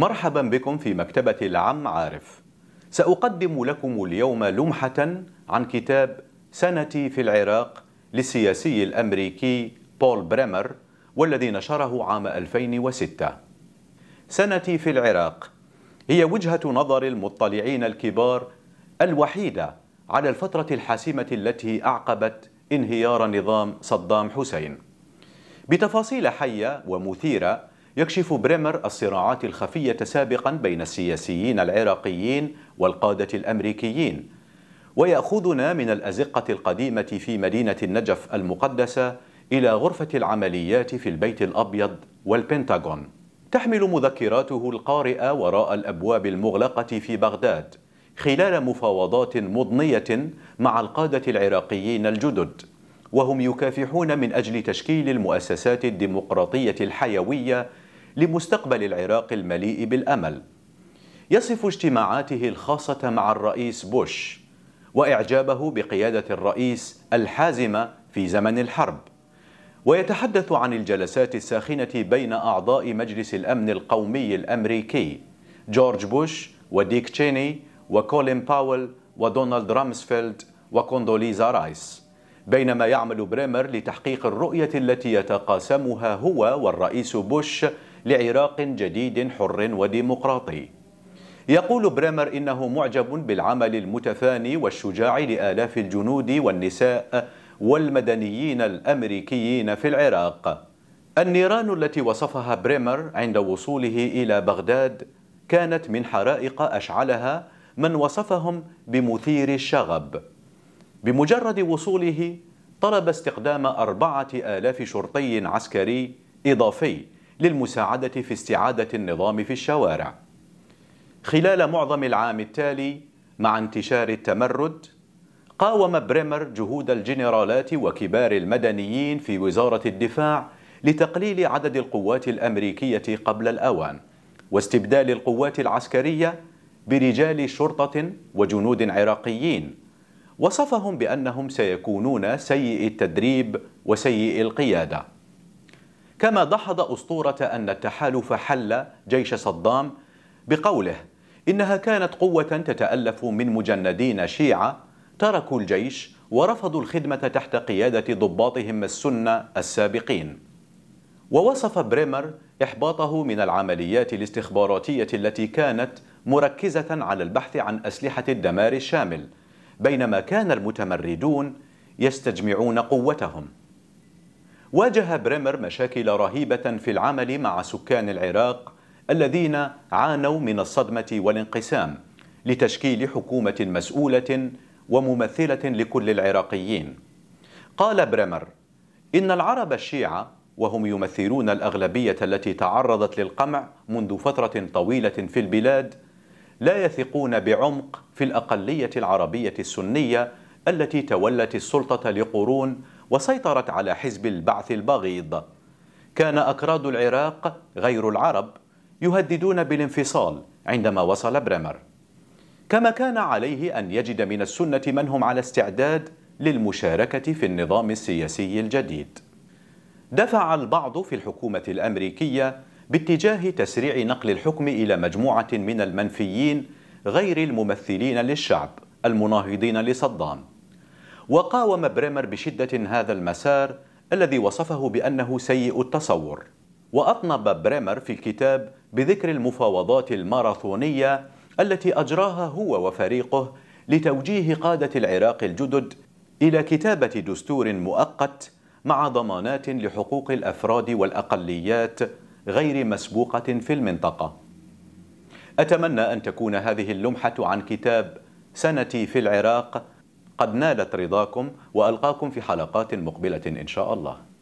مرحبا بكم في مكتبة العم عارف سأقدم لكم اليوم لمحة عن كتاب سنتي في العراق للسياسي الأمريكي بول بريمر والذي نشره عام 2006 سنتي في العراق هي وجهة نظر المطلعين الكبار الوحيدة على الفترة الحاسمة التي أعقبت انهيار نظام صدام حسين بتفاصيل حية ومثيرة يكشف بريمر الصراعات الخفية سابقا بين السياسيين العراقيين والقادة الأمريكيين ويأخذنا من الأزقة القديمة في مدينة النجف المقدسة إلى غرفة العمليات في البيت الأبيض والبنتاغون تحمل مذكراته القارئة وراء الأبواب المغلقة في بغداد خلال مفاوضات مضنية مع القادة العراقيين الجدد وهم يكافحون من أجل تشكيل المؤسسات الديمقراطية الحيوية لمستقبل العراق المليء بالأمل يصف اجتماعاته الخاصة مع الرئيس بوش وإعجابه بقيادة الرئيس الحازمة في زمن الحرب ويتحدث عن الجلسات الساخنة بين أعضاء مجلس الأمن القومي الأمريكي جورج بوش وديك تشيني وكولين باول ودونالد رامسفيلد وكوندوليزا رايس بينما يعمل بريمر لتحقيق الرؤية التي يتقاسمها هو والرئيس بوش لعراق جديد حر وديمقراطي يقول بريمر إنه معجب بالعمل المتفاني والشجاع لآلاف الجنود والنساء والمدنيين الأمريكيين في العراق النيران التي وصفها بريمر عند وصوله إلى بغداد كانت من حرائق أشعلها من وصفهم بمثير الشغب بمجرد وصوله طلب استخدام أربعة آلاف شرطي عسكري إضافي للمساعدة في استعادة النظام في الشوارع خلال معظم العام التالي مع انتشار التمرد قاوم بريمر جهود الجنرالات وكبار المدنيين في وزارة الدفاع لتقليل عدد القوات الأمريكية قبل الأوان واستبدال القوات العسكرية برجال شرطة وجنود عراقيين وصفهم بأنهم سيكونون سيئي التدريب وسيئي القيادة كما دحض أسطورة أن التحالف حل جيش صدام بقوله إنها كانت قوة تتألف من مجندين شيعة تركوا الجيش ورفضوا الخدمة تحت قيادة ضباطهم السنة السابقين ووصف بريمر إحباطه من العمليات الاستخباراتية التي كانت مركزة على البحث عن أسلحة الدمار الشامل بينما كان المتمردون يستجمعون قوتهم واجه بريمر مشاكل رهيبة في العمل مع سكان العراق الذين عانوا من الصدمة والانقسام لتشكيل حكومة مسؤولة وممثلة لكل العراقيين قال بريمر إن العرب الشيعة وهم يمثلون الأغلبية التي تعرضت للقمع منذ فترة طويلة في البلاد لا يثقون بعمق في الأقلية العربية السنية التي تولت السلطة لقرون وسيطرت على حزب البعث البغيض كان أكراد العراق غير العرب يهددون بالانفصال عندما وصل بريمر كما كان عليه أن يجد من السنة من هم على استعداد للمشاركة في النظام السياسي الجديد دفع البعض في الحكومة الأمريكية باتجاه تسريع نقل الحكم إلى مجموعة من المنفيين غير الممثلين للشعب المناهضين لصدام وقاوم بريمر بشدة هذا المسار الذي وصفه بأنه سيء التصور وأطنب بريمر في الكتاب بذكر المفاوضات الماراثونية التي أجراها هو وفريقه لتوجيه قادة العراق الجدد إلى كتابة دستور مؤقت مع ضمانات لحقوق الأفراد والأقليات غير مسبوقة في المنطقة أتمنى أن تكون هذه اللمحة عن كتاب سنتي في العراق قد نالت رضاكم وألقاكم في حلقات مقبلة إن شاء الله